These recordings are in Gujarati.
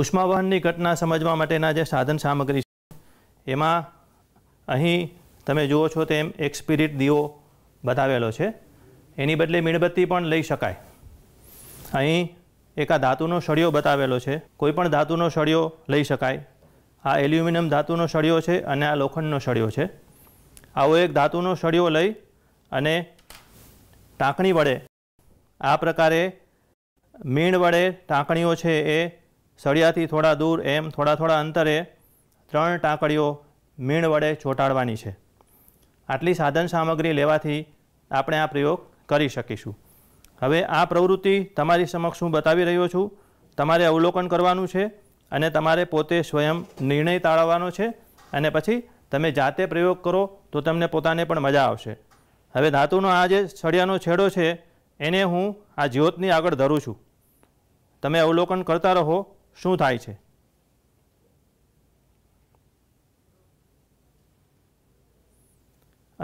ઉષ્માવહનની ઘટના સમજવા માટેના જે સાધન સામગ્રી છે એમાં અહીં તમે જુઓ છો તેમ એક સ્પિરિટ દીવો બતાવેલો છે એની બદલે મીણબત્તી પણ લઈ શકાય અહીં એક આ ધાતુનો સળિયો બતાવેલો છે કોઈ પણ ધાતુનો સળિયો લઈ શકાય આ એલ્યુમિનિયમ ધાતુનો સળિયો છે અને આ લોખંડનો સળિયો છે આવો એક ધાતુનો સળિયો લઈ અને ટાંકણી વડે આ પ્રકારે મીણ વડે ટાંકણીઓ છે એ સળિયાથી થોડા દૂર એમ થોડા થોડા અંતરે ત્રણ ટાંકડીઓ મીણ વડે ચોંટાડવાની છે આટલી સાધન સામગ્રી લેવાથી આપણે આ પ્રયોગ કરી શકીશું હવે આ પ્રવૃત્તિ તમારી સમક્ષ હું બતાવી રહ્યો છું તમારે અવલોકન કરવાનું છે અને તમારે પોતે સ્વયં નિર્ણય તાળવવાનો છે અને પછી તમે જાતે પ્રયોગ કરો તો તમને પોતાને પણ મજા આવશે હવે ધાતુનો આ જે સળિયાનો છેડો છે એને હું આ જ્યોતની આગળ ધરું છું તમે અવલોકન કરતા રહો શું થાય છે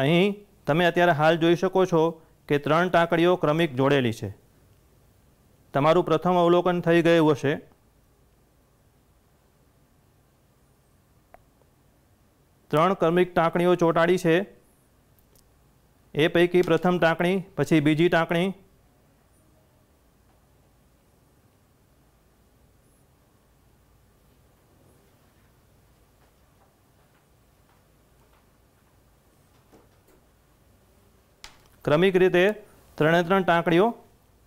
અહીં તમે અત્યારે હાલ જોઈ શકો છો કે ત્રણ ટાંકડીઓ ક્રમિક જોડેલી છે તમારું પ્રથમ અવલોકન થઈ ગયું હશે ત્રણ ક્રમિક ટાંકણીઓ ચોંટાડી છે એ પૈકી પ્રથમ ટાંકણી પછી બીજી ટાંકણી ક્રમિક રીતે ત્રણે ત્રણ ટાંકડીઓ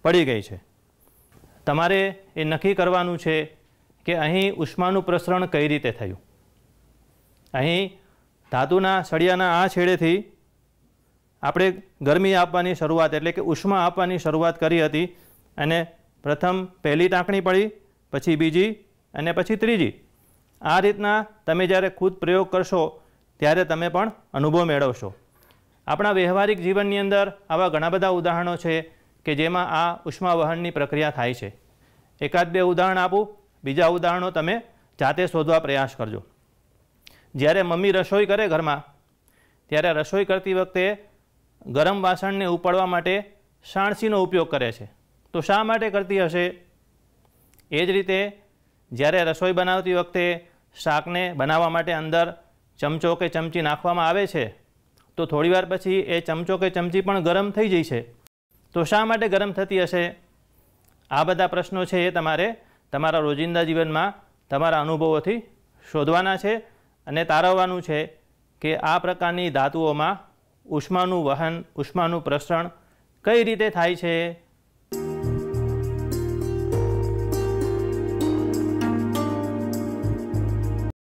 પડી ગઈ છે તમારે એ નક્કી કરવાનું છે કે અહીં ઉષ્માનું પ્રસરણ કઈ રીતે થયું અહીં ધાતુના સળિયાના આ છેડેથી આપણે ગરમી આપવાની શરૂઆત એટલે કે ઉષ્મા આપવાની શરૂઆત કરી હતી અને પ્રથમ પહેલી ટાંકણી પડી પછી બીજી અને પછી ત્રીજી આ રીતના તમે જ્યારે ખુદ પ્રયોગ કરશો ત્યારે તમે પણ અનુભવ મેળવશો આપણા વ્યવહારિક જીવનની અંદર આવા ઘણા બધા ઉદાહરણો છે કે જેમાં આ ઉષ્માવહનની પ્રક્રિયા થાય છે એકાદ બે ઉદાહરણ આપું બીજા ઉદાહરણો તમે જાતે શોધવા પ્રયાસ કરજો જ્યારે મમ્મી રસોઈ કરે ઘરમાં ત્યારે રસોઈ કરતી વખતે ગરમ વાસણને ઉપાડવા માટે સાણસીનો ઉપયોગ કરે છે તો શા માટે કરતી હશે એ જ રીતે જ્યારે રસોઈ બનાવતી વખતે શાકને બનાવવા માટે અંદર ચમચો કે ચમચી નાખવામાં આવે છે તો થોડીવાર પછી એ ચમચો કે ચમચી પણ ગરમ થઈ જઈ છે તો શા માટે ગરમ થતી હશે આ બધા પ્રશ્નો છે એ તમારે તમારા રોજિંદા જીવનમાં તમારા અનુભવોથી શોધવાના છે અને તારવવાનું છે કે આ પ્રકારની ધાતુઓમાં ઉષ્માનું વહન ઉષ્માનું પ્રસરણ કઈ રીતે થાય છે